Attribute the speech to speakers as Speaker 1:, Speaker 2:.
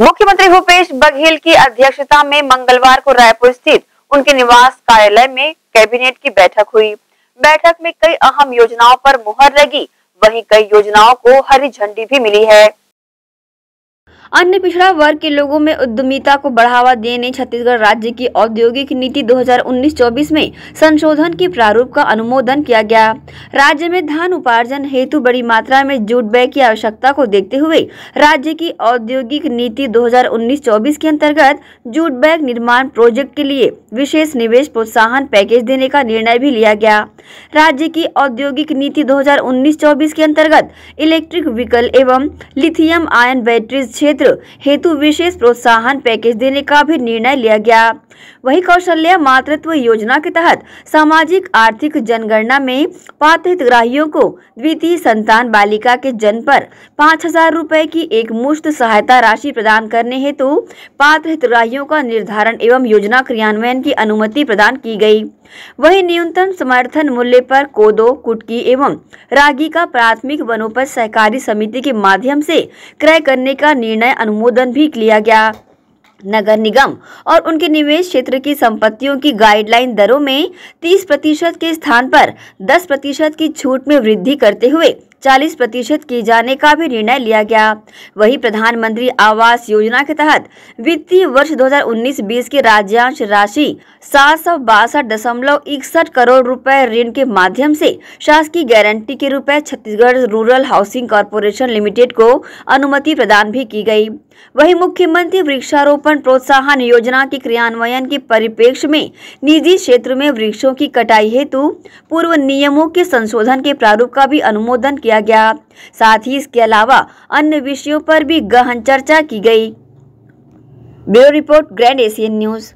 Speaker 1: मुख्यमंत्री भूपेश बघेल की अध्यक्षता में मंगलवार को रायपुर स्थित उनके निवास कार्यालय में कैबिनेट की बैठक हुई बैठक में कई अहम योजनाओं पर मुहर लगी वहीं कई योजनाओं को हरी झंडी भी मिली है
Speaker 2: अन्य पिछड़ा वर्ग के लोगों में उद्यमिता को बढ़ावा देने छत्तीसगढ़ राज्य की औद्योगिक नीति 2019-24 में संशोधन के प्रारूप का अनुमोदन किया गया राज्य में धान उपार्जन हेतु बड़ी मात्रा में जूट बैग की आवश्यकता को देखते हुए राज्य की औद्योगिक नीति 2019-24 के अंतर्गत जूट बैग निर्माण प्रोजेक्ट के लिए विशेष निवेश प्रोत्साहन पैकेज देने का निर्णय भी लिया गया राज्य की औद्योगिक नीति 2019-24 के अंतर्गत इलेक्ट्रिक व्हीकल एवं लिथियम आयन बैटरीज क्षेत्र हेतु विशेष प्रोत्साहन पैकेज देने का भी निर्णय लिया गया वही कौशल्या मातृत्व योजना के तहत सामाजिक आर्थिक जनगणना में पात्र हितग्राहियों को द्वितीय संतान बालिका के जन्म पर पाँच हजार रूपए की एक मुश्त सहायता राशि प्रदान करने हेतु पात्र हितग्राहियों का निर्धारण एवं योजना क्रियान्वयन की अनुमति प्रदान की गई वही न्यूनतम समर्थन मूल्य पर कोदो कुटकी एवं रागी का प्राथमिक वनोपज सहकारी समिति के माध्यम से क्रय करने का निर्णय अनुमोदन भी लिया गया नगर निगम और उनके निवेश क्षेत्र की संपत्तियों की गाइडलाइन दरों में 30 प्रतिशत के स्थान पर 10 प्रतिशत की छूट में वृद्धि करते हुए चालीस प्रतिशत किए जाने का भी निर्णय लिया गया वहीं प्रधानमंत्री आवास योजना के तहत वित्तीय वर्ष 2019-20 की राज्यांश राशि सात करोड़ रुपए ऋण के माध्यम से शासकीय गारंटी के रूप में Chhattisgarh rural housing corporation limited को अनुमति प्रदान भी की गई वही मुख्यमंत्री वृक्षारोपण प्रोत्साहन योजना के क्रियान्वयन के परिप्रेक्ष्य में निजी क्षेत्र में वृक्षों की कटाई हेतु पूर्व नियमों के संशोधन के प्रारूप का भी अनुमोदन किया गया साथ ही इसके अलावा अन्य विषयों पर भी गहन चर्चा की गई bureau report Grand Asian news